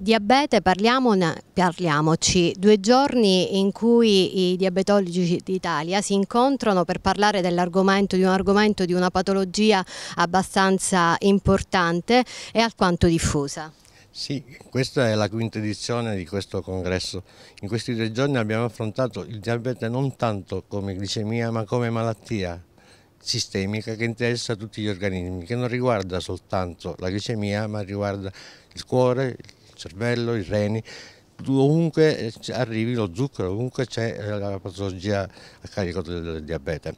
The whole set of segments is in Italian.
Diabete, parliamone, parliamoci. Due giorni in cui i diabetologi d'Italia si incontrano per parlare dell'argomento, di un argomento, di una patologia abbastanza importante e alquanto diffusa. Sì, questa è la quinta edizione di questo congresso. In questi due giorni abbiamo affrontato il diabete non tanto come glicemia ma come malattia sistemica che interessa tutti gli organismi, che non riguarda soltanto la glicemia ma riguarda il cuore, il cervello, i reni, ovunque eh, arrivi lo zucchero, ovunque c'è eh, la patologia a carico del diabete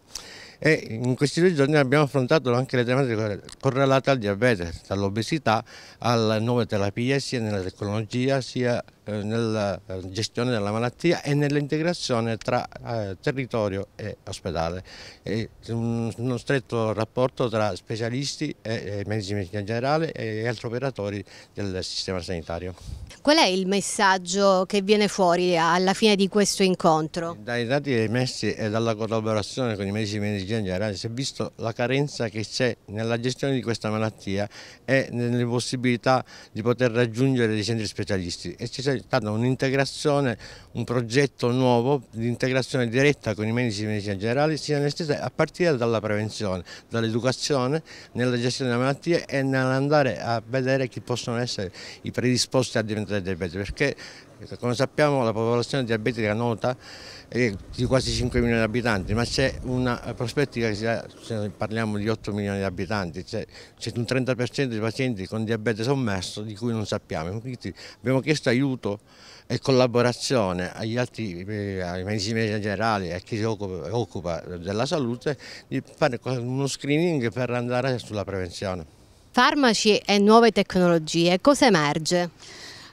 e in questi due giorni abbiamo affrontato anche le tematiche correlate al diabete, dall'obesità alle nuove terapie sia nella tecnologia sia eh, nella eh, gestione della malattia e nell'integrazione tra eh, territorio e ospedale. E un, uno stretto rapporto tra specialisti e, e medici di medicina generale e altri operatori del sistema sanitario. Qual è il messaggio che viene fuori alla fine di questo incontro? Dai dati emessi e dalla collaborazione con i medici di medicina medicina generale, si è visto la carenza che c'è nella gestione di questa malattia e nelle possibilità di poter raggiungere dei centri specialisti e c'è stata un'integrazione, un progetto nuovo di integrazione diretta con i medici di medicina generale sia anestesia a partire dalla prevenzione, dall'educazione, nella gestione della malattia e nell'andare a vedere chi possono essere i predisposti a diventare diabetici perché come sappiamo la popolazione diabetica nota è di quasi 5 milioni di abitanti, ma c'è una prospettiva che se parliamo di 8 milioni di abitanti, cioè c'è un 30% di pazienti con diabete sommerso di cui non sappiamo. Quindi abbiamo chiesto aiuto e collaborazione agli altri, eh, ai medicini generali, e a chi si occupa della salute, di fare uno screening per andare sulla prevenzione. Farmaci e nuove tecnologie, cosa emerge?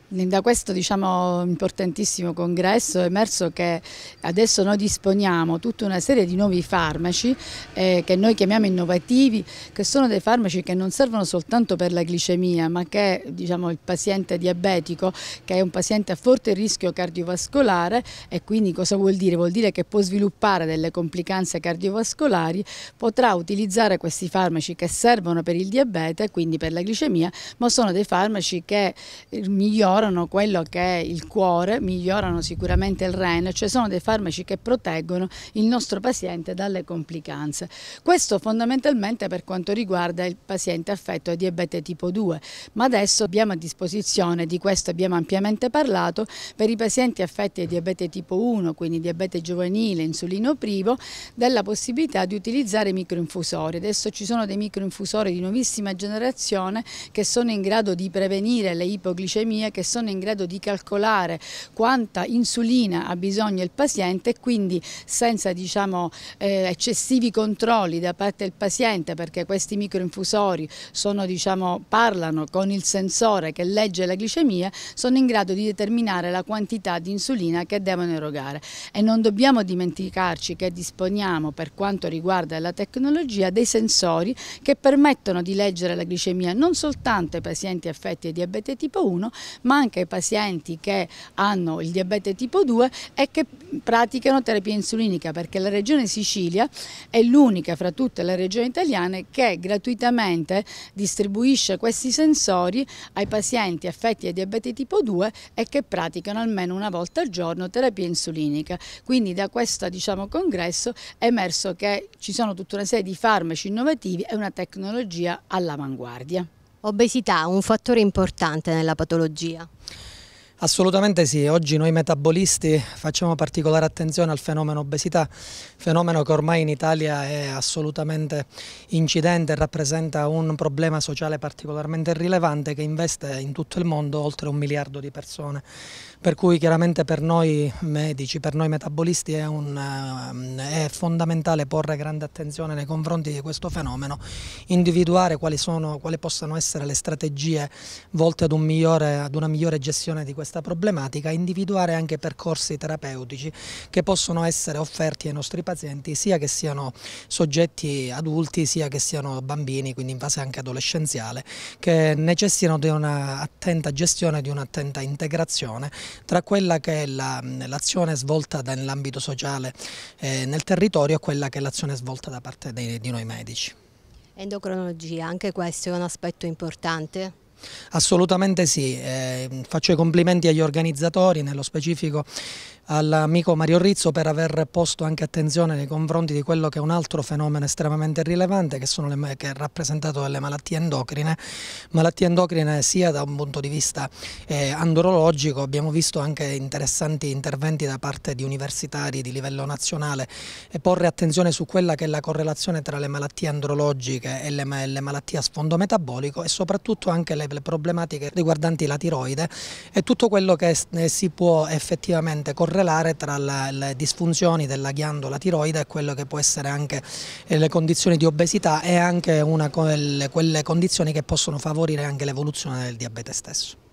Da questo diciamo, importantissimo congresso è emerso che adesso noi disponiamo tutta una serie di nuovi farmaci eh, che noi chiamiamo innovativi, che sono dei farmaci che non servono soltanto per la glicemia, ma che diciamo, il paziente diabetico, che è un paziente a forte rischio cardiovascolare e quindi cosa vuol dire? Vuol dire che può sviluppare delle complicanze cardiovascolari, potrà utilizzare questi farmaci che servono per il diabete, quindi per la glicemia, ma sono dei farmaci che eh, migliorano migliorano quello che è il cuore, migliorano sicuramente il rene, cioè sono dei farmaci che proteggono il nostro paziente dalle complicanze. Questo fondamentalmente per quanto riguarda il paziente affetto a diabete tipo 2, ma adesso abbiamo a disposizione, di questo abbiamo ampiamente parlato, per i pazienti affetti a diabete tipo 1, quindi diabete giovanile, insulino privo, della possibilità di utilizzare microinfusori. Adesso ci sono dei microinfusori di nuovissima generazione che sono in grado di prevenire le ipoglicemie che sono in grado di calcolare quanta insulina ha bisogno il paziente e quindi senza diciamo, eh, eccessivi controlli da parte del paziente perché questi microinfusori sono, diciamo, parlano con il sensore che legge la glicemia sono in grado di determinare la quantità di insulina che devono erogare e non dobbiamo dimenticarci che disponiamo per quanto riguarda la tecnologia dei sensori che permettono di leggere la glicemia non soltanto ai pazienti affetti da diabete tipo 1 ma anche ai pazienti che hanno il diabete tipo 2 e che praticano terapia insulinica perché la regione Sicilia è l'unica fra tutte le regioni italiane che gratuitamente distribuisce questi sensori ai pazienti affetti da diabete tipo 2 e che praticano almeno una volta al giorno terapia insulinica. Quindi da questo diciamo, congresso è emerso che ci sono tutta una serie di farmaci innovativi e una tecnologia all'avanguardia. Obesità, un fattore importante nella patologia. Assolutamente sì, oggi noi metabolisti facciamo particolare attenzione al fenomeno obesità, fenomeno che ormai in Italia è assolutamente incidente e rappresenta un problema sociale particolarmente rilevante che investe in tutto il mondo oltre un miliardo di persone. Per cui chiaramente per noi medici, per noi metabolisti è, un, eh, è fondamentale porre grande attenzione nei confronti di questo fenomeno, individuare quali, sono, quali possano essere le strategie volte ad, un migliore, ad una migliore gestione di questo fenomeno questa problematica, individuare anche percorsi terapeutici che possono essere offerti ai nostri pazienti sia che siano soggetti adulti sia che siano bambini, quindi in fase anche adolescenziale, che necessitano di un'attenta gestione, di un'attenta integrazione tra quella che è l'azione la, svolta nell'ambito sociale eh, nel territorio e quella che è l'azione svolta da parte dei, di noi medici. Endocrinologia, anche questo è un aspetto importante? Assolutamente sì, eh, faccio i complimenti agli organizzatori, nello specifico all'amico Mario Rizzo per aver posto anche attenzione nei confronti di quello che è un altro fenomeno estremamente rilevante che, le, che è rappresentato dalle malattie endocrine, malattie endocrine sia da un punto di vista eh, andrologico, abbiamo visto anche interessanti interventi da parte di universitari di livello nazionale e porre attenzione su quella che è la correlazione tra le malattie andrologiche e le, le malattie a sfondo metabolico e soprattutto anche le le problematiche riguardanti la tiroide e tutto quello che eh, si può effettivamente correlare tra le disfunzioni della ghiandola tiroide e quello che può essere anche eh, le condizioni di obesità e anche una, quelle condizioni che possono favorire anche l'evoluzione del diabete stesso.